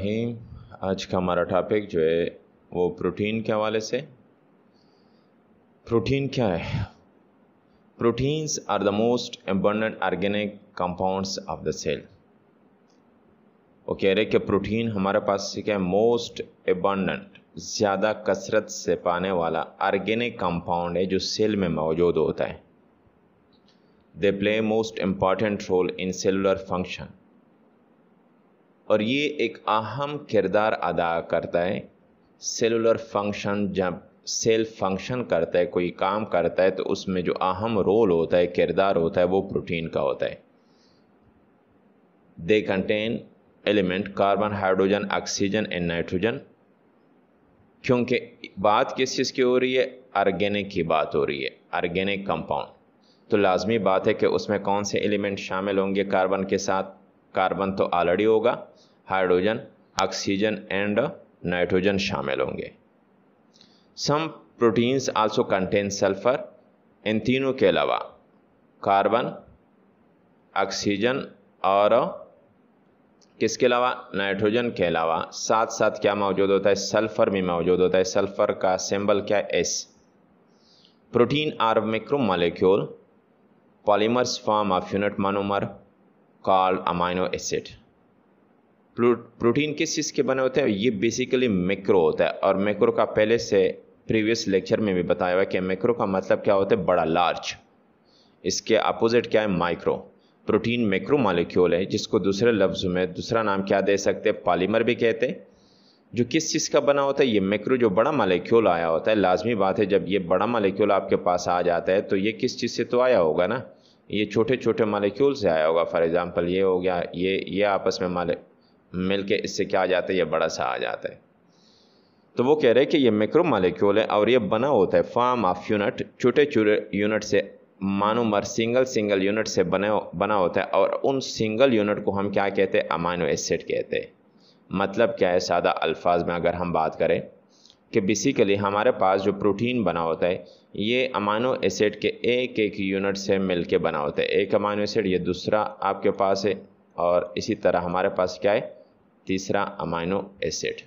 रहीम आज का हमारा टॉपिक जो है वो प्रोटीन के हवाले से प्रोटीन क्या है proteins are the most abundant organic compounds of the cell वो कह रहे कि प्रोटीन हमारे पास क्या है मोस्ट एबंडेंट ज़्यादा कसरत से पाने वाला ऑर्गेनिक कंपाउंड है जो सेल में मौजूद होता है they play most important role in cellular function और ये एक अहम किरदार अदा करता है सेलुलर फंक्शन जब सेल फंक्शन करता है कोई काम करता है तो उसमें जो अहम रोल होता है किरदार होता है वो प्रोटीन का होता है they contain element carbon hydrogen oxygen and nitrogen क्योंकि बात किस चीज़ की हो रही है आर्गेनिक की बात हो रही है आर्गेनिक कंपाउंड तो लाजमी बात है कि उसमें कौन से एलिमेंट शामिल होंगे कार्बन के साथ कार्बन तो ऑलरेडी होगा हाइड्रोजन ऑक्सीजन एंड नाइट्रोजन शामिल होंगे some proteins also contain sulphur इन तीनों के अलावा कार्बन ऑक्सीजन और किसके अलावा नाइट्रोजन के अलावा साथ साथ क्या मौजूद होता है सल्फर भी मौजूद होता है सल्फर का सिंबल क्या है S protein are macromolecule polymers form of unit monomer called amino acid protein किस चीज़ के बने होते हैं ये बेसिकली मैक्रो होता है और मैक्रो का पहले से प्रीवियस लेक्चर में भी बताया हुआ है कि मैक्रो का मतलब क्या होता है बड़ा लार्ज इसके अपोजिट क्या है माइक्रो प्रोटीन मैक्रो मालिक्यूल है जिसको दूसरे लफ्ज़ में दूसरा नाम क्या दे सकते हैं पॉलीमर भी कहते हैं जो किस चीज़ का बना होता है ये मैक्रो जो बड़ा मालिक्यूल आया होता है लाजमी बात है जब ये बड़ा मालिक्यूल आपके पास आ जाता है तो ये किस चीज़ से तो आया होगा ना ये छोटे छोटे मालिक्यूल से आया होगा फॉर एग्ज़ाम्पल ये हो गया ये ये आपस में माले मिल के इससे क्या आ जाता है ये बड़ा सा आ जाता है तो वो कह रहे हैं कि ये मेक्रो मालिक्यूल है और ये बना होता है फार्म ऑफ यूनिट छोटे छोटे यूनिट से मानो मर सिंगल सिंगल यूनिट से बने बना होता है और उन सिंगल यूनिट को हम क्या कहते हैं अमाइनो एसिड कहते हैं मतलब क्या है सादा अल्फाज में अगर हम बात करें कि बेसिकली हमारे पास जो प्रोटीन बना होता है ये अमानो एसिड के एक एक यूनिट से मिल के बना होता है एक अमानो एसिड ये दूसरा आपके पास है और इसी तरह हमारे पास क्या है तीसरा अमानो एसिड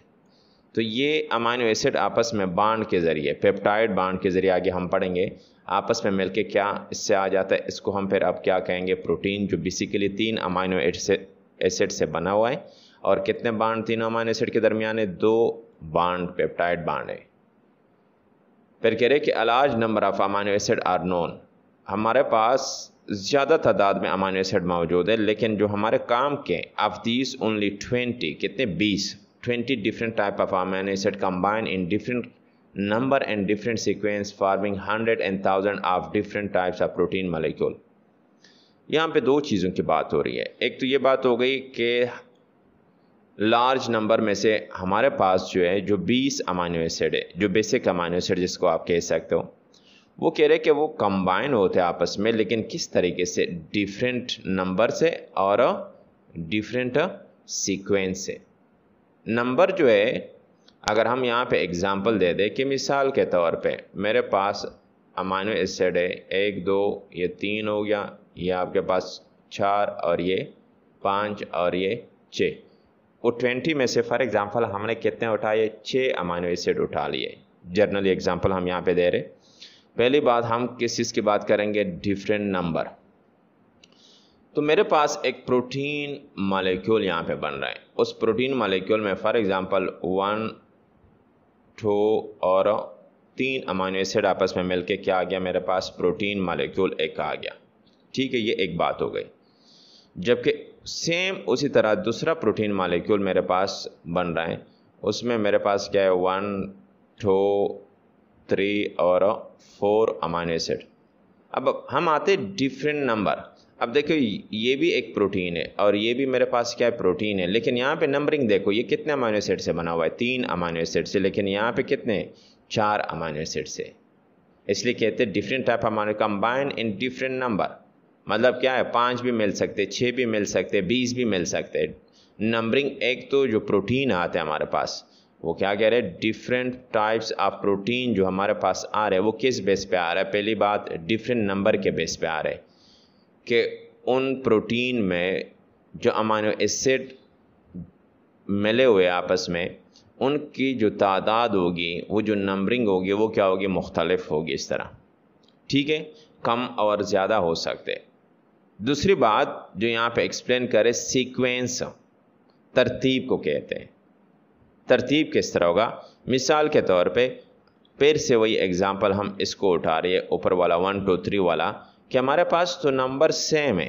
तो ये अमानो एसिड आपस में बांड के ज़रिए पेप्टाइड बांड के ज़रिए आगे हम पढ़ेंगे आपस में मिलके क्या इससे आ जाता है इसको हम फिर अब क्या कहेंगे प्रोटीन जो बेसिकली तीन अमाइनो एसिड से बना हुआ है और कितने बांड तीनों अमाइनो एसिड के दरमियान है दो पेप्टाइड peptide है फिर कह रहे कि a large number of amino acid are known हमारे पास ज़्यादा तादाद में अमानो एसिड मौजूद है लेकिन जो हमारे काम के ऑफ दीज ओनली ट्वेंटी कितने बीस twenty different type of amino acid combine in different number and different sequence forming hundred and thousand of different types of protein molecule यहाँ पे दो चीज़ों की बात हो रही है एक तो ये बात हो गई कि लार्ज नंबर में से हमारे पास जो है जो 20 अमाइनो एसिड है जो बेसिक अमाइनो एसिड जिसको आप कह सकते हो वो कह रहे कि वो कंबाइन होते हैं आपस में लेकिन किस तरीके से डिफरेंट नंबर से और डिफरेंट सीक्वेंस से नंबर जो है अगर हम यहाँ पे एग्जांपल दे दें कि मिसाल के तौर पे मेरे पास अमाइनो एसिड है एक दो ये तीन हो गया ये आपके पास चार और ये पाँच और ये छः वो ट्वेंटी में से फॉर एग्ज़ाम्पल हमने कितने उठाए छः अमाइनो एसिड उठा लिए जनरली एग्ज़ाम्पल हम यहाँ पे दे रहे पहली बात हम किस चीज़ की बात करेंगे डिफरेंट नंबर तो मेरे पास एक प्रोटीन मालिक्यूल यहाँ पे बन रहा है उस प्रोटीन मालिक्यूल में फॉर एग्ज़ाम्पल वन टू और तीन अमाइनो एसिड आपस में मिलके क्या आ गया मेरे पास प्रोटीन मालिक्यूल एक आ गया ठीक है ये एक बात हो गई जबकि सेम उसी तरह दूसरा प्रोटीन मालिक्यूल मेरे पास बन रहा है उसमें मेरे पास क्या है वन टू थ्री और फोर अमाइनो एसिड अब हम आते डिफरेंट नंबर अब देखो ये भी एक प्रोटीन है और ये भी मेरे पास क्या है प्रोटीन है लेकिन यहाँ पे नंबरिंग देखो ये कितने अमाइनो एसिड से बना हुआ है तीन अमाइनो एसिड से लेकिन यहाँ पे कितने चार अमाइनो एसिड से इसलिए कहते हैं different type amino combine in different number मतलब क्या है पाँच भी मिल सकते छः भी मिल सकते बीस भी मिल सकते नंबरिंग एक तो जो प्रोटीन आते हैं हमारे पास वो क्या कह रहे हैं डिफरेंट टाइप्स ऑफ प्रोटीन जो हमारे पास आ रहे हैं वो किस बेस पे आ रहा है पहली बात डिफरेंट नंबर के बेस पे आ रहे कि उन प्रोटीन में जो अमानो एसिड मिले हुए आपस में उनकी जो तादाद होगी वो जो नंबरिंग होगी वो क्या होगी मुख्तलफ होगी इस तरह ठीक है कम और ज़्यादा हो सकते दूसरी बात जो यहाँ पे एक्सप्लेन करे सीक्वेंस तरतीब को कहते हैं तरतीब किस तरह होगा मिसाल के तौर पे फिर से वही एग्ज़ाम्पल हम इसको उठा रहे हैं ऊपर वाला वन टू थ्री वाला कि हमारे पास तो नंबर सेम है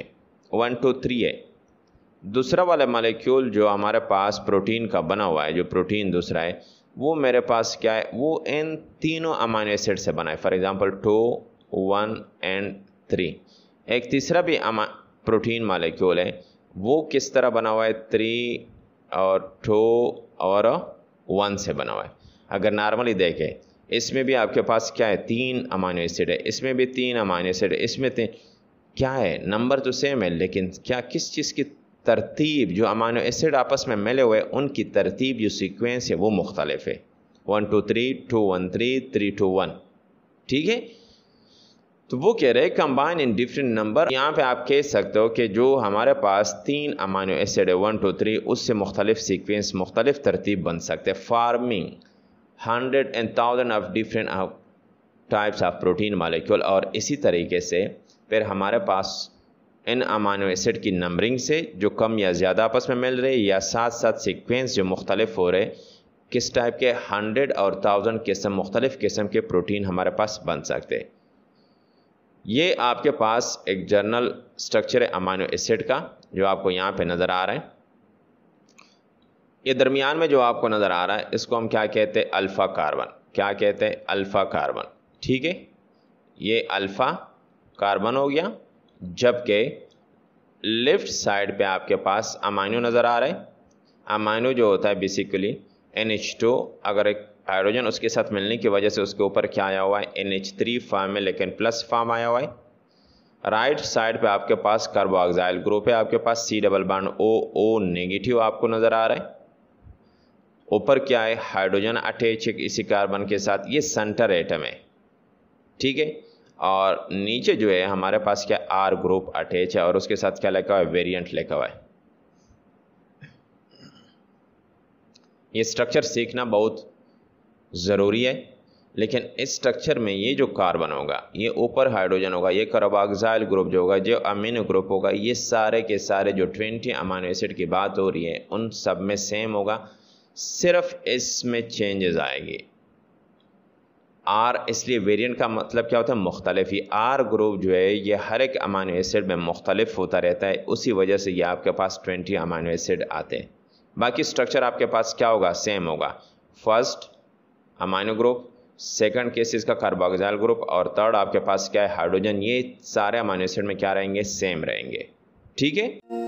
वन टू थ्री है दूसरा वाला मालिक्यूल जो हमारे पास प्रोटीन का बना हुआ है जो प्रोटीन दूसरा है वो मेरे पास क्या है वो इन तीनों अमाइनो एसिड से बना है for example two one and three एक तीसरा भी अमा प्रोटीन मालिक्यूल है वो किस तरह बना हुआ है थ्री और टू और वन से बना हुआ है अगर नॉर्मली देखें इसमें भी आपके पास क्या है तीन अमाइनो एसिड है इसमें भी तीन अमाइनो एसिड है इसमें तीन क्या है नंबर तो सेम है लेकिन क्या किस चीज़ की तरतीब जो अमाइनो एसिड आपस में मिले हुए उनकी तरतीब जो सीक्वेंस है वो मुख्तलिफ है one two three two one three three two one ठीक है तो वो कह रहे हैं कंबाइन इन डिफरेंट नंबर यहाँ पे आप कह सकते हो कि जो हमारे पास तीन अमानो एसिड है वन टू थ्री उससे मुख्तलिफ सीक्वेंस मुख्तलिफ तरतीब बन सकते हैं forming hundred and thousand of different types of protein molecule और इसी तरीके से फिर हमारे पास इन अमानो एसिड की नंबरिंग से जो कम या ज़्यादा आपस में मिल रहे या साथ साथ सीक्वेंस जो मुख्तलिफ हो रहे किस टाइप के हंड्रेड और थाउजेंड किस्म मुख्तलिफ किस्म के प्रोटीन हमारे पास बन सकते हैं ये आपके पास एक जर्नल स्ट्रक्चर है अमानो एसिड का जो आपको यहाँ पे नज़र आ रहा है ये दरमियान में जो आपको नज़र आ रहा है इसको हम क्या कहते हैं अल्फ़ा कार्बन क्या कहते हैं अल्फ़ा कार्बन ठीक है ये अल्फ़ा कार्बन हो गया जबकि लेफ़्ट साइड पे आपके पास अमानो नज़र आ रहा है अमानो जो होता है बेसिकली एन एच टू अगर एक हाइड्रोजन उसके साथ मिलने की वजह से उसके ऊपर क्या आया हुआ है एन एच थ्री फार्म है लेकिन प्लस फार्म आया हुआ है राइट साइड पे आपके पास कार्बोक्साइल ग्रुप है आपके पास सी डबल बाड ओ ओ नेगेटिव आपको नज़र आ रहा है ऊपर क्या है हाइड्रोजन अटैच है इसी कार्बन के साथ ये सेंटर एटम है ठीक है और नीचे जो है हमारे पास क्या आर ग्रुप अटैच है और उसके साथ क्या लिखा हुआ है वेरियंट लिखा हुआ है ये स्ट्रक्चर सीखना बहुत ज़रूरी है लेकिन इस स्ट्रक्चर में ये जो कार्बन होगा ये ऊपर हाइड्रोजन होगा ये कार्बाक्साइल ग्रुप जो होगा जो अमीनो ग्रुप होगा ये सारे के सारे जो ट्वेंटी अमीनो एसिड की बात हो रही है उन सब में सेम होगा सिर्फ इसमें चेंजेस आएंगे आर इसलिए वेरिएंट का मतलब क्या होता है मुख्तलिफ ही आर ग्रुप जो है ये हर एक अमानो एसिड में मुख्तलिफ होता रहता है उसी वजह से ये आपके पास ट्वेंटी अमानो एसिड आते हैं बाकी स्ट्रक्चर आपके पास क्या होगा सेम होगा first amino group second case इसका कार्बोक्साइल ग्रुप और थर्ड आपके पास क्या है हाइड्रोजन ये सारे अमाइनो एसिड में क्या रहेंगे सेम रहेंगे ठीक है